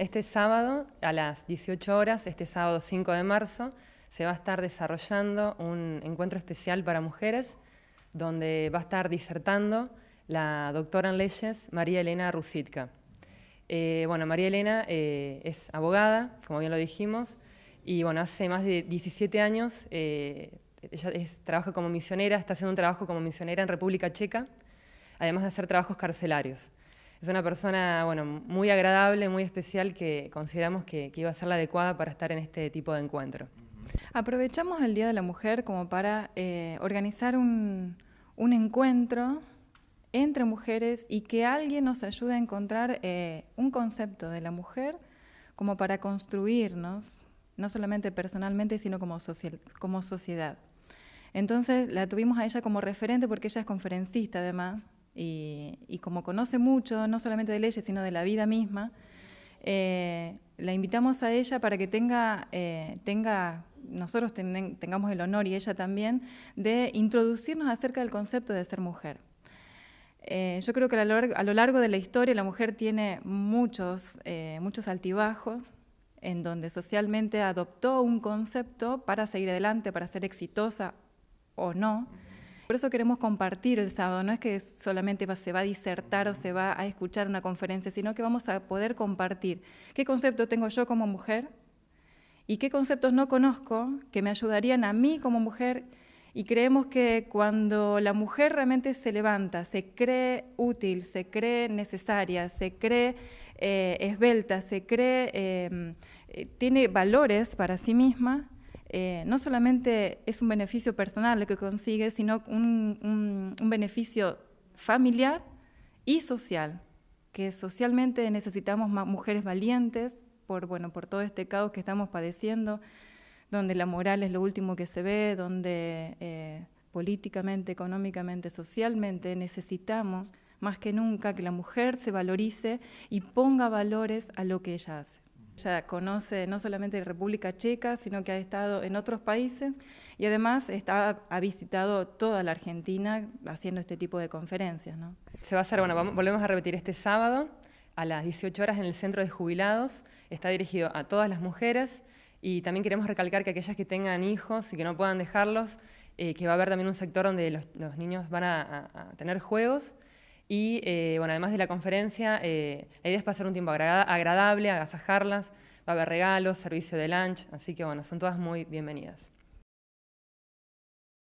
Este sábado, a las 18 horas, este sábado 5 de marzo, se va a estar desarrollando un encuentro especial para mujeres, donde va a estar disertando la doctora en leyes María Elena Rusitka. Eh, bueno, María Elena eh, es abogada, como bien lo dijimos, y bueno, hace más de 17 años eh, ella trabaja como misionera, está haciendo un trabajo como misionera en República Checa, además de hacer trabajos carcelarios. Es una persona, bueno, muy agradable, muy especial, que consideramos que, iba a ser la adecuada para estar en este tipo de encuentro. Aprovechamos el Día de la Mujer como para eh, organizar un, encuentro entre mujeres y que alguien nos ayude a encontrar eh, un concepto de la mujer como para construirnos, no solamente personalmente, sino como sociedad. Entonces la tuvimos a ella como referente porque ella es conferencista además, y, como conoce mucho, no solamente de leyes, sino de la vida misma, eh, la invitamos a ella para que tenga, eh, nosotros tengamos el honor y ella también, de introducirnos acerca del concepto de ser mujer. Eh, yo creo que a lo, largo, de la historia la mujer tiene muchos, muchos altibajos en donde socialmente adoptó un concepto para seguir adelante, para ser exitosa o no. Por eso queremos compartir el sábado, no es que solamente se va a disertar o se va a escuchar una conferencia, sino que vamos a poder compartir qué concepto tengo yo como mujer y qué conceptos no conozco que me ayudarían a mí como mujer y creemos que cuando la mujer realmente se levanta, se cree útil, se cree necesaria, se cree eh, esbelta, se cree, eh, eh, tiene valores para sí misma, eh, no solamente es un beneficio personal lo que consigue, sino un, beneficio familiar y social, que socialmente necesitamos más mujeres valientes por, bueno, por todo este caos que estamos padeciendo, donde la moral es lo último que se ve, donde eh, políticamente, económicamente, socialmente necesitamos más que nunca que la mujer se valorice y ponga valores a lo que ella hace. Ella conoce no solamente la República Checa, sino que ha estado en otros países y además ha visitado toda la Argentina haciendo este tipo de conferencias. Se va a hacer, bueno, volvemos a repetir este sábado a las 18 horas en el Centro de Jubilados. Está dirigido a todas las mujeres y también queremos recalcar que aquellas que tengan hijos y que no puedan dejarlos, eh, que va a haber también un sector donde los, niños van a tener juegos y eh, bueno, además de la conferencia, eh, la idea es pasar un tiempo agradable, agasajarlas, va a haber regalos, servicio de lunch, así que bueno, son todas muy bienvenidas.